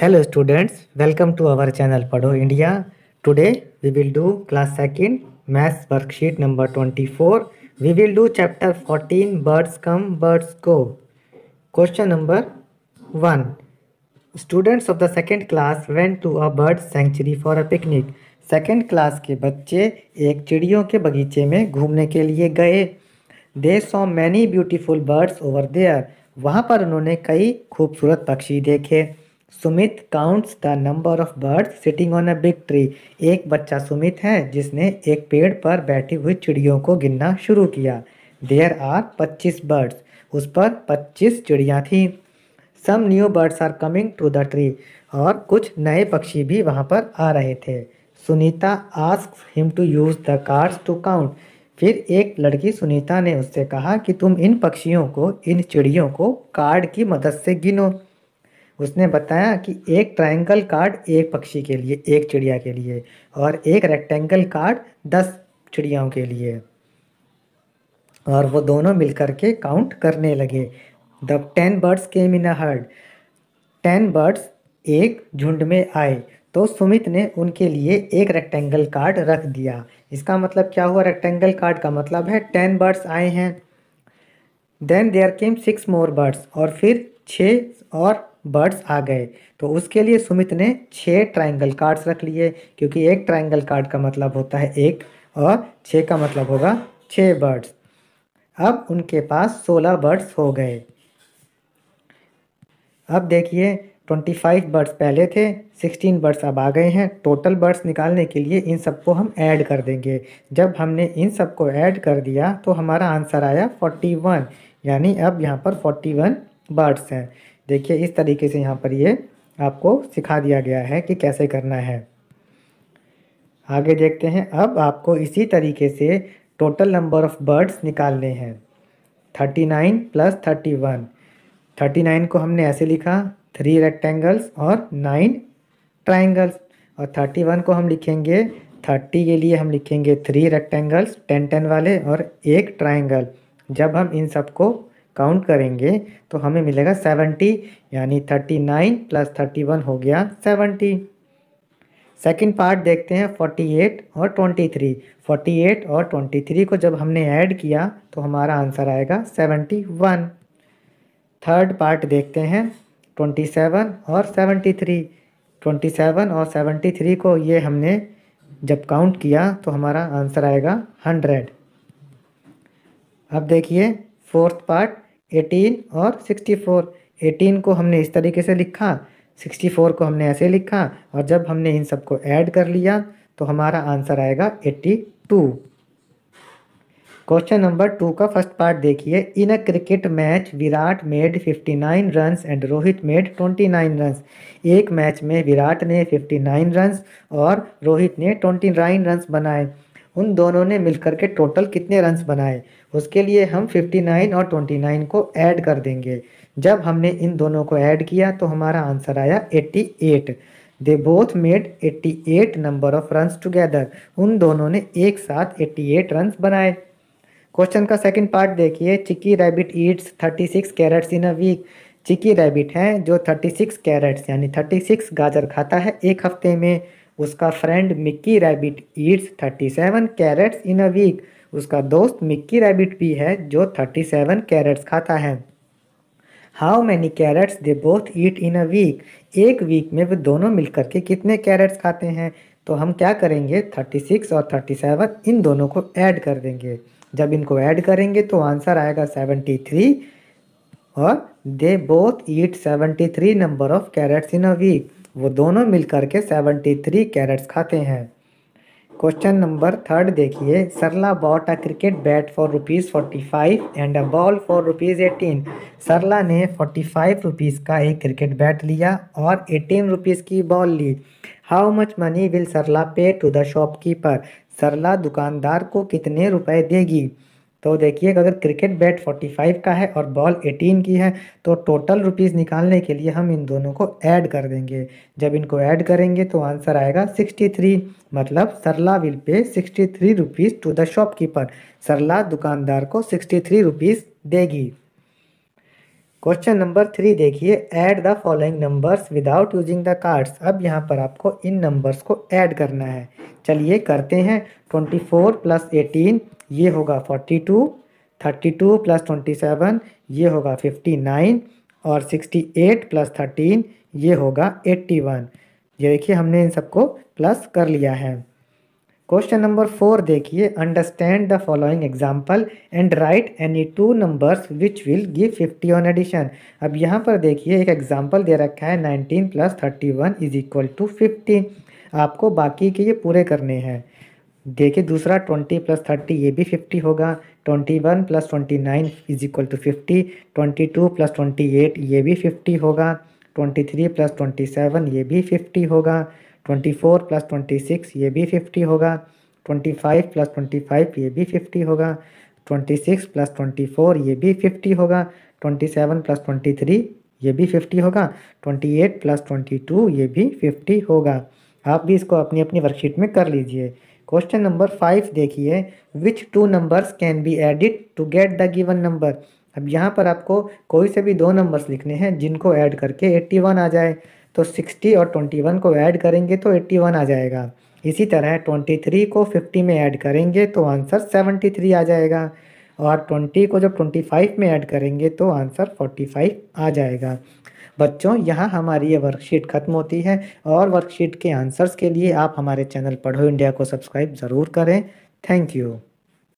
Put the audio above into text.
hello students welcome to our channel Padho India today we will do class second maths worksheet number twenty four we will do chapter fourteen birds come birds go question number one students of the second class went to a bird sanctuary for a picnic second class के बच्चे एक चिड़ियों के बगीचे में घूमने के लिए गए they saw many beautiful birds over there वहाँ पर उन्होंने कई खूबसूरत पक्षी देखे Sumit counts the number of bird sitting on a big tree एक बच्चा सुमित है जिसने एक पेड़ पर बैठी हुई चिड़ियों को गिनना शुरू किया देयर आर पच्चीस बर्ड्स उस पर पच्चीस चिड़ियाँ थीं some new birds are coming to the tree और कुछ नए पक्षी भी वहाँ पर आ रहे थे Sunita ask him to use the cards to count फिर एक लड़की सुनीता ने उससे कहा कि तुम इन पक्षियों को इन चिड़ियों को कार्ड की मदद से गिनो उसने बताया कि एक ट्रायंगल कार्ड एक पक्षी के लिए एक चिड़िया के लिए और एक रेक्टेंगल कार्ड दस चिड़ियाओं के लिए और वो दोनों मिलकर के काउंट करने लगे the ten birds came in a herd ten birds एक झुंड में आए तो सुमित ने उनके लिए एक रेक्टेंगल कार्ड रख दिया इसका मतलब क्या हुआ रेक्टेंगल कार्ड का मतलब है टेन बर्ड्स आए हैं then there came six more birds और फिर छः और बर्ड्स आ गए तो उसके लिए सुमित ने छः ट्राइंगल कार्ड्स रख लिए क्योंकि एक ट्राइंगल कार्ड का मतलब होता है एक और छः का मतलब होगा छः बर्ड्स अब उनके पास सोलह बर्ड्स हो गए अब देखिए ट्वेंटी फाइव बर्ड्स पहले थे सिक्सटीन बर्ड्स अब आ गए हैं टोटल बर्ड्स निकालने के लिए इन सबको हम ऐड कर देंगे जब हमने इन सबको ऐड कर दिया तो हमारा आंसर आया फोर्टी वन यानी अब यहाँ पर फोर्टी वन बर्ड्स हैं देखिए इस तरीके से यहाँ पर ये आपको सिखा दिया गया है कि कैसे करना है आगे देखते हैं अब आपको इसी तरीके से टोटल नंबर ऑफ़ बर्ड्स निकालने हैं thirty nine plus thirty one thirty nine को हमने ऐसे लिखा थ्री रेक्टेंगल्स और नाइन ट्राइंगल्स और थर्टी वन को हम लिखेंगे थर्टी के लिए हम लिखेंगे थ्री रेक्टेंगल्स टेन टेन वाले और एक ट्राइंगल जब हम इन सबको काउंट करेंगे तो हमें मिलेगा सेवेंटी यानी thirty nine plus thirty one हो गया सेवेंटी सेकेंड पार्ट देखते हैं फोर्टी एट और ट्वेंटी थ्री फोर्टी एट और ट्वेंटी थ्री को जब हमने ऐड किया तो हमारा आंसर आएगा सेवेंटी वन थर्ड पार्ट देखते हैं ट्वेंटी सेवन और सेवेंटी थ्री ट्वेंटी सेवन और सेवेंटी थ्री को ये हमने जब काउंट किया तो हमारा आंसर आएगा हंड्रेड अब देखिए फोर्थ पार्ट एटीन और सिक्सटी फोर एटीन को हमने इस तरीके से लिखा सिक्सटी फोर को हमने ऐसे लिखा और जब हमने इन सबको ऐड कर लिया तो हमारा आंसर आएगा eighty two question number two का फर्स्ट पार्ट देखिए in a cricket match Virat made fifty nine runs and Rohit made twenty nine runs एक मैच में विराट ने फिफ्टी नाइन रन्स और रोहित ने ट्वेंटी नाइन रन्स बनाए उन दोनों ने मिलकर के टोटल कितने रन्स बनाए उसके लिए हम 59 और 29 को ऐड कर देंगे जब हमने इन दोनों को ऐड किया तो हमारा आंसर आया 88 they both made 88 number of runs together उन दोनों ने एक साथ 88 रन्स बनाए क्वेश्चन का सेकंड पार्ट देखिए Chiki rabbit eats 36 carrots in a week Chiki rabbit हैं जो 36 कैरेट्स यानी 36 गाजर खाता है एक हफ्ते में उसका friend Mickey rabbit eats 37 carrots in a week उसका दोस्त मिक्की रैबिट भी है जो 37 कैरेट्स खाता है how many carrots they both eat in a week एक वीक में वे दोनों मिलकर के कितने कैरेट्स खाते हैं तो हम क्या करेंगे 36 और 37 इन दोनों को ऐड कर देंगे जब इनको ऐड करेंगे तो आंसर आएगा 73 और they both eat 73 number of carrots in a week वो दोनों मिलकर के 73 कैरेट्स खाते हैं क्वेश्चन नंबर थर्ड देखिए Sarla bought a cricket bat for rupees forty five and a ball for rupees eighteen Sarla ने फोर्टी फाइव रुपीज़ का एक क्रिकेट बैट लिया और एटीन रुपीज़ की बॉल ली how much money will Sarla pay to the shopkeeper Sarla दुकानदार को कितने रुपए देगी तो देखिए अगर क्रिकेट बैट 45 का है और बॉल 18 की है तो टोटल रुपीज़ निकालने के लिए हम इन दोनों को ऐड कर देंगे जब इनको ऐड करेंगे तो आंसर आएगा 63 मतलब सरला will pay 63 rupees to the shopkeeper Sarla दुकानदार को 63 रुपीज़ देगी क्वेश्चन नंबर थ्री देखिए add the following numbers without using the cards अब यहाँ पर आपको इन नंबर्स को ऐड करना है चलिए करते हैं ट्वेंटी फोर प्लस एटीन ये होगा forty two thirty two plus twenty seven ये होगा फिफ्टी नाइन और सिक्सटी एट प्लस थर्टीन ये होगा एट्टी वन ये देखिए हमने इन सबको प्लस कर लिया है क्वेश्चन नंबर फोर देखिए understand the following example and write any two numbers which will give fifty on addition अब यहाँ पर देखिए एक एग्जाम्पल दे रखा है nineteen plus thirty one is equal to fifty आपको बाकी के ये पूरे करने हैं देखिए दूसरा ट्वेंटी प्लस थर्टी ये भी फिफ्टी होगा twenty one plus twenty nine is equal to fifty twenty two plus twenty eight ये भी फिफ्टी होगा twenty three plus twenty seven ये भी फिफ्टी होगा twenty four plus twenty six ये भी फिफ्टी होगा twenty five plus twenty five ये भी फिफ्टी होगा twenty six plus twenty four ये भी फिफ्टी होगा twenty seven plus twenty three ये भी फिफ्टी होगा twenty eight plus twenty two ये भी फिफ्टी होगा आप भी इसको अपनी अपनी वर्कशीट में कर लीजिए क्वेश्चन नंबर फाइव देखिए which two numbers can be added to get the given number अब यहाँ पर आपको कोई से भी दो नंबर्स लिखने हैं जिनको ऐड करके एट्टी वन आ जाए तो 60 और 21 को ऐड करेंगे तो 81 आ जाएगा इसी तरह 23 को 50 में ऐड करेंगे तो आंसर 73 आ जाएगा और 20 को जब 25 में ऐड करेंगे तो आंसर 45 आ जाएगा बच्चों यहाँ हमारी ये वर्कशीट खत्म होती है और वर्कशीट के आंसर्स के लिए आप हमारे चैनल पढ़ो इंडिया को सब्सक्राइब ज़रूर करें थैंक यू